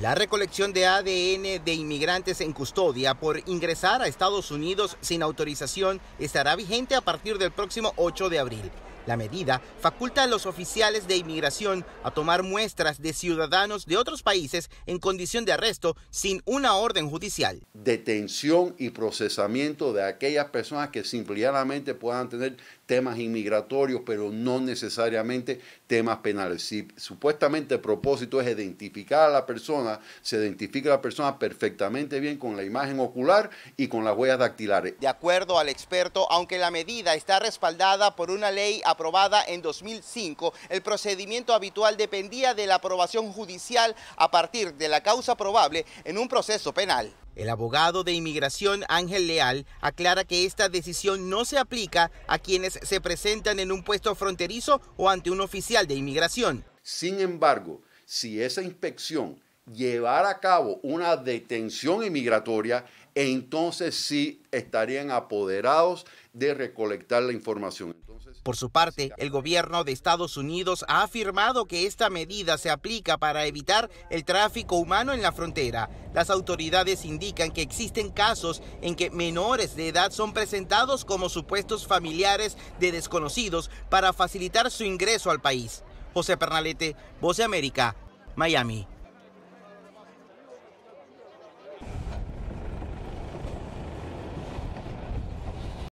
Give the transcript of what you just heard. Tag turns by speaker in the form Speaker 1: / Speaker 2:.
Speaker 1: La recolección de ADN de inmigrantes en custodia por ingresar a Estados Unidos sin autorización estará vigente a partir del próximo 8 de abril. La medida faculta a los oficiales de inmigración a tomar muestras de ciudadanos de otros países en condición de arresto sin una orden judicial.
Speaker 2: Detención y procesamiento de aquellas personas que simplemente puedan tener temas inmigratorios, pero no necesariamente temas penales. Si supuestamente el propósito es identificar a la persona, se identifica a la persona perfectamente bien con la imagen ocular y con las huellas dactilares. De
Speaker 1: acuerdo al experto, aunque la medida está respaldada por una ley aprobada, aprobada en 2005, el procedimiento habitual dependía de la aprobación judicial a partir de la causa probable en un proceso penal. El abogado de inmigración Ángel Leal aclara que esta decisión no se aplica a quienes se presentan en un
Speaker 2: puesto fronterizo o ante un oficial de inmigración. Sin embargo, si esa inspección llevar a cabo una detención inmigratoria, entonces sí estarían apoderados de recolectar la información.
Speaker 1: Por su parte, el gobierno de Estados Unidos ha afirmado que esta medida se aplica para evitar el tráfico humano en la frontera. Las autoridades indican que existen casos en que menores de edad son presentados como supuestos familiares de desconocidos para facilitar su ingreso al país. José Pernalete, Voz de América, Miami.